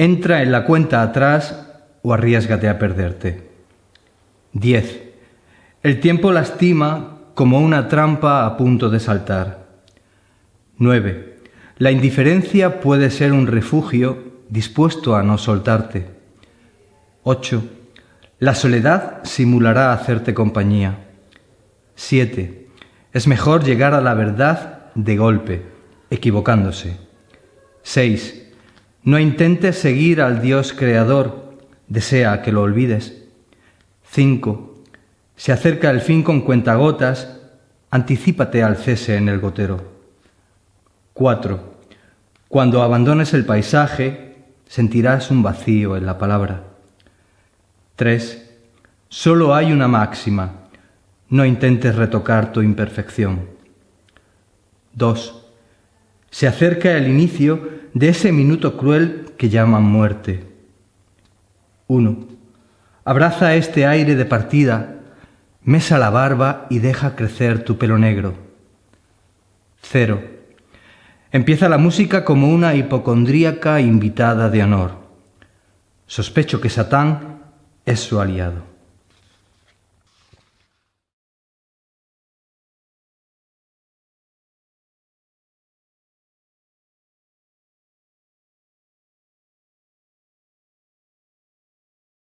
Entra en la cuenta atrás o arriesgate a perderte. 10. El tiempo lastima como una trampa a punto de saltar. 9. La indiferencia puede ser un refugio dispuesto a no soltarte. 8. La soledad simulará hacerte compañía. 7. Es mejor llegar a la verdad de golpe, equivocándose. 6. No intentes seguir al Dios creador, desea que lo olvides. 5. Se acerca el fin con cuentagotas, anticípate al cese en el gotero. 4. Cuando abandones el paisaje, sentirás un vacío en la palabra. 3. Solo hay una máxima. No intentes retocar tu imperfección. 2. Se acerca el inicio de ese minuto cruel que llaman muerte. 1. Abraza este aire de partida, mesa la barba y deja crecer tu pelo negro. 0. Empieza la música como una hipocondríaca invitada de honor. Sospecho que Satán es su aliado.